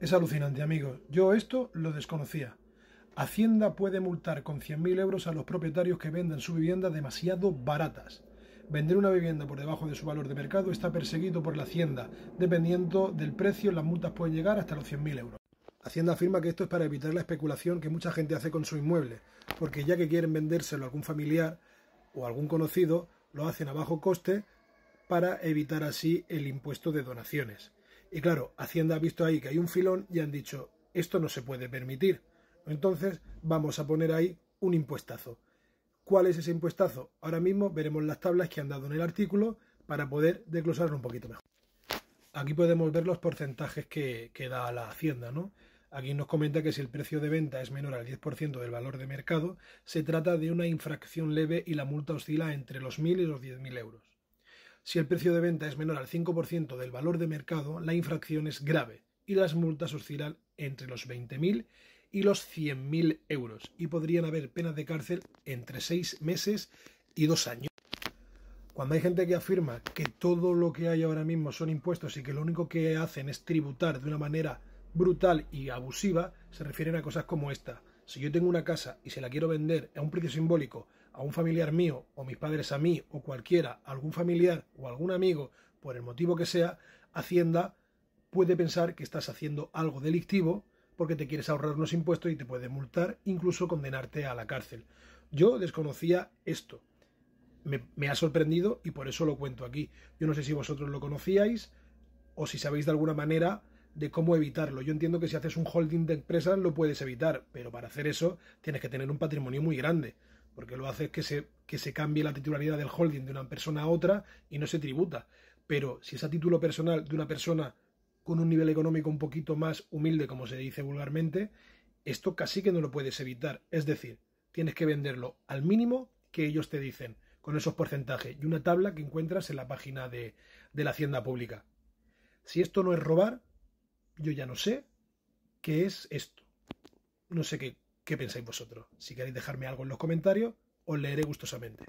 Es alucinante, amigos. Yo esto lo desconocía. Hacienda puede multar con 100.000 euros a los propietarios que venden su vivienda demasiado baratas. Vender una vivienda por debajo de su valor de mercado está perseguido por la Hacienda. Dependiendo del precio, las multas pueden llegar hasta los 100.000 euros. Hacienda afirma que esto es para evitar la especulación que mucha gente hace con su inmueble, porque ya que quieren vendérselo a algún familiar o algún conocido, lo hacen a bajo coste para evitar así el impuesto de donaciones. Y claro, Hacienda ha visto ahí que hay un filón y han dicho, esto no se puede permitir. Entonces vamos a poner ahí un impuestazo. ¿Cuál es ese impuestazo? Ahora mismo veremos las tablas que han dado en el artículo para poder desglosarlo un poquito mejor. Aquí podemos ver los porcentajes que, da la Hacienda, ¿no? Aquí nos comenta que si el precio de venta es menor al 10% del valor de mercado, se trata de una infracción leve y la multa oscila entre los 1.000 y los 10.000 euros. Si el precio de venta es menor al 5% del valor de mercado, la infracción es grave y las multas oscilan entre los 20.000 y los 100.000 euros y podrían haber penas de cárcel entre 6 meses y 2 años. Cuando hay gente que afirma que todo lo que hay ahora mismo son impuestos y que lo único que hacen es tributar de una manera brutal y abusiva, se refieren a cosas como esta. Si yo tengo una casa y se la quiero vender a un precio simbólico a un familiar mío o mis padres a mí o cualquiera, algún familiar o algún amigo, por el motivo que sea, Hacienda puede pensar que estás haciendo algo delictivo porque te quieres ahorrar unos impuestos y te puede multar, incluso condenarte a la cárcel. Yo desconocía esto. Me, ha sorprendido y por eso lo cuento aquí. Yo no sé si vosotros lo conocíais o si sabéis de alguna manera de cómo evitarlo. Yo entiendo que si haces un holding de empresas lo puedes evitar, pero para hacer eso tienes que tener un patrimonio muy grande porque lo hace es que se, que se cambie la titularidad del holding de una persona a otra y no se tributa. Pero si es a título personal de una persona con un nivel económico un poquito más humilde, como se dice vulgarmente, esto casi que no lo puedes evitar. Es decir, tienes que venderlo al mínimo que ellos te dicen, con esos porcentajes y una tabla que encuentras en la página de, de la Hacienda Pública. Si esto no es robar, yo ya no sé qué es esto. No sé qué, ¿Qué pensáis vosotros? Si queréis dejarme algo en los comentarios, os leeré gustosamente.